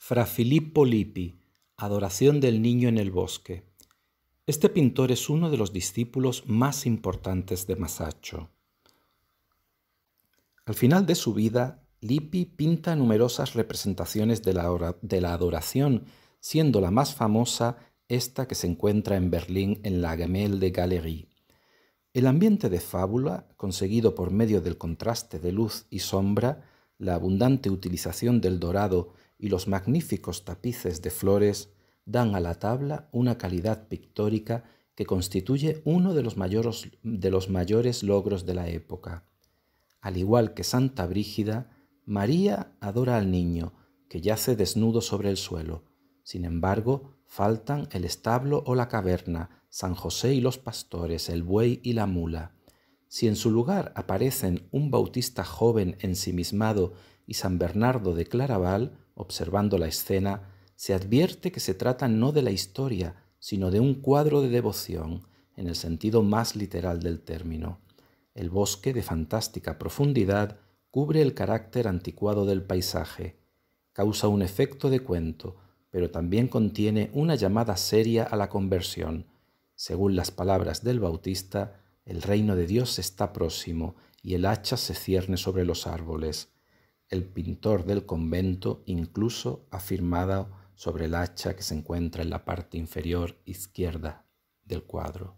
Fra Filippo Lippi, Adoración del Niño en el Bosque. Este pintor es uno de los discípulos más importantes de Masaccio. Al final de su vida, Lippi pinta numerosas representaciones de la, adoración, siendo la más famosa esta que se encuentra en Berlín en la Gemelle Galerie. El ambiente de fábula, conseguido por medio del contraste de luz y sombra, la abundante utilización del dorado y los magníficos tapices de flores dan a la tabla una calidad pictórica que constituye uno de los, mayores, de los mayores logros de la época. Al igual que Santa Brígida, María adora al niño, que yace desnudo sobre el suelo. Sin embargo, faltan el establo o la caverna, San José y los pastores, el buey y la mula. Si en su lugar aparecen un bautista joven ensimismado y San Bernardo de Claraval, observando la escena, se advierte que se trata no de la historia, sino de un cuadro de devoción, en el sentido más literal del término. El bosque, de fantástica profundidad, cubre el carácter anticuado del paisaje, causa un efecto de cuento, pero también contiene una llamada seria a la conversión. Según las palabras del Bautista, el reino de Dios está próximo y el hacha se cierne sobre los árboles. El pintor del convento incluso ha firmado sobre el hacha que se encuentra en la parte inferior izquierda del cuadro.